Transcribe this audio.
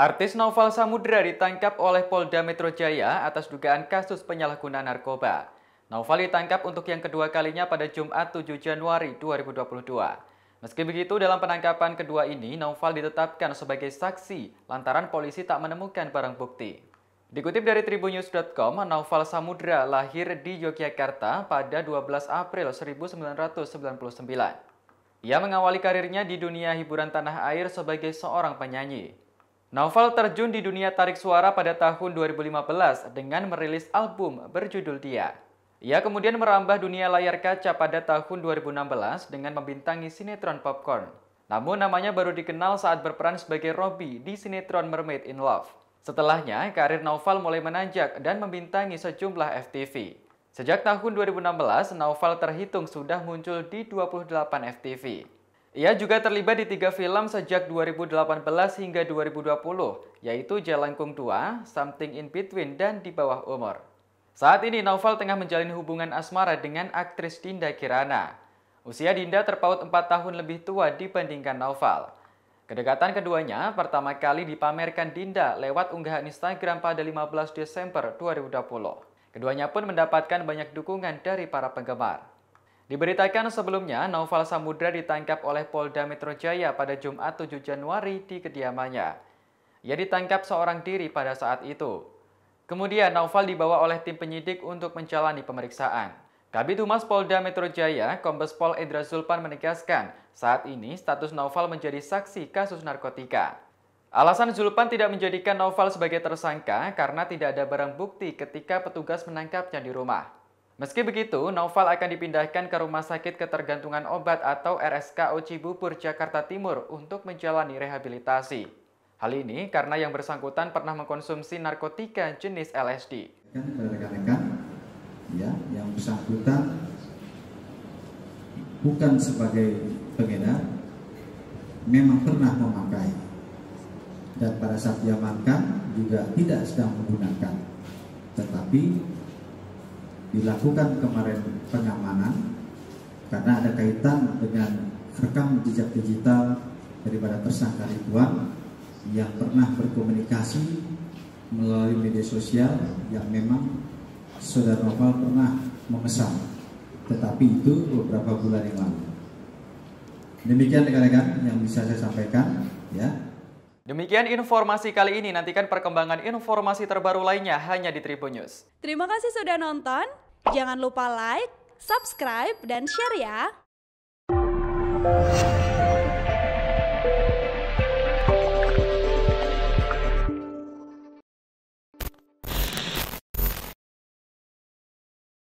Artis Novel Samudra ditangkap oleh Polda Metro Jaya atas dugaan kasus penyalahgunaan narkoba. Novel ditangkap untuk yang kedua kalinya pada Jumat 7 Januari 2022. Meski begitu, dalam penangkapan kedua ini, Novel ditetapkan sebagai saksi lantaran polisi tak menemukan barang bukti. Dikutip dari tribunews.com, Novel Samudra lahir di Yogyakarta pada 12 April 1999. Ia mengawali karirnya di dunia hiburan tanah air sebagai seorang penyanyi. Naufal terjun di dunia tarik suara pada tahun 2015 dengan merilis album berjudul Dia. Ia kemudian merambah dunia layar kaca pada tahun 2016 dengan membintangi sinetron Popcorn. Namun namanya baru dikenal saat berperan sebagai Robby di sinetron Mermaid in Love. Setelahnya, karir Naufal mulai menanjak dan membintangi sejumlah FTV. Sejak tahun 2016, Naufal terhitung sudah muncul di 28 FTV. Ia juga terlibat di tiga film sejak 2018 hingga 2020, yaitu Jelangkung 2, Something in Between, dan Di Bawah Umur. Saat ini Naufal tengah menjalin hubungan asmara dengan aktris Dinda Kirana. Usia Dinda terpaut 4 tahun lebih tua dibandingkan Naufal. Kedekatan keduanya pertama kali dipamerkan Dinda lewat unggahan Instagram pada 15 Desember 2020. Keduanya pun mendapatkan banyak dukungan dari para penggemar. Diberitakan sebelumnya, Naufal Samudra ditangkap oleh Polda Metro Jaya pada Jumat 7 Januari di kediamannya. Ia ditangkap seorang diri pada saat itu. Kemudian Naufal dibawa oleh tim penyidik untuk menjalani pemeriksaan. Kabit Humas Polda Metro Jaya, Kombes Pol Edra Zulpan menegaskan, saat ini status Naufal menjadi saksi kasus narkotika. Alasan Zulpan tidak menjadikan Naufal sebagai tersangka karena tidak ada barang bukti ketika petugas menangkapnya di rumah. Meski begitu, Noval akan dipindahkan ke Rumah Sakit Ketergantungan Obat atau RSKO Cibubur, Jakarta Timur untuk menjalani rehabilitasi. Hal ini karena yang bersangkutan pernah mengkonsumsi narkotika jenis LSD. Kan rekan-rekan, ya, yang bersangkutan bukan sebagai pengedar, memang pernah memakai. Dan pada saat dia makan juga tidak sedang menggunakan. Tetapi dilakukan kemarin pengamanan karena ada kaitan dengan rekam jejak digital daripada tersangka Ridwan yang pernah berkomunikasi melalui media sosial yang memang saudara Novel pernah memesan tetapi itu beberapa bulan yang lalu demikian rekan-rekan yang bisa saya sampaikan Demikian informasi kali ini, nantikan perkembangan informasi terbaru lainnya hanya di Tribun News. Terima kasih sudah nonton, jangan lupa like, subscribe, dan share ya!